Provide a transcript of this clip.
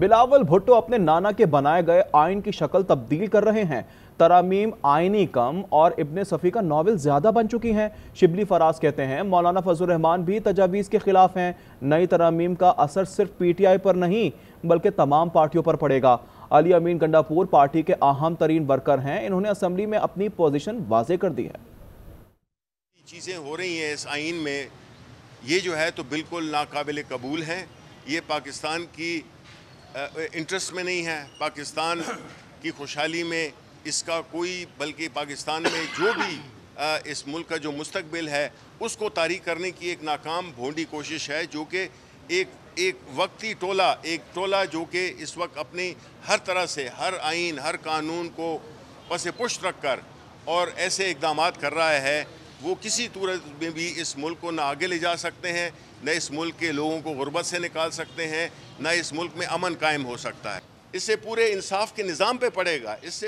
बिलावल भुट्टो अपने नाना के बनाए गए आइन की शक्ल तब्दील कर रहे हैं तरामीम आइनी कम और इब्ने सफ़ी का नावल ज़्यादा बन चुकी हैं शिबली फराज कहते हैं मौलाना फजल रहमान भी तजावीज़ के ख़िलाफ़ हैं नई तरामीम का असर सिर्फ पी टी आई पर नहीं बल्कि तमाम पार्टियों पर पड़ेगा अली अमीन गंडापुर पार्टी के अहम तरीन वर्कर हैं इन्होंने असम्बली में अपनी पोजिशन वाजे कर दी है चीज़ें हो रही हैं इस आइन में ये जो है तो बिल्कुल नाकबिल कबूल हैं ये पाकिस्तान की इंटरेस्ट में नहीं है पाकिस्तान की खुशहाली में इसका कोई बल्कि पाकिस्तान में जो भी आ, इस मुल्क का जो मुस्तबिल है उसको तारीख करने की एक नाकाम भोंडी कोशिश है जो कि एक एक वक्ती टोला एक टोला जो कि इस वक्त अपनी हर तरह से हर आइन हर कानून को पसे पुष्ट रख कर और ऐसे इकदाम कर रहा है वो किसी सूरत में भी इस मुल्क को ना आगे ले जा सकते हैं न इस मुल्क के लोगों को गुर्बत से निकाल सकते हैं न इस मुल्क में अमन कायम हो सकता है इससे पूरे इंसाफ के निज़ाम पर पड़ेगा इससे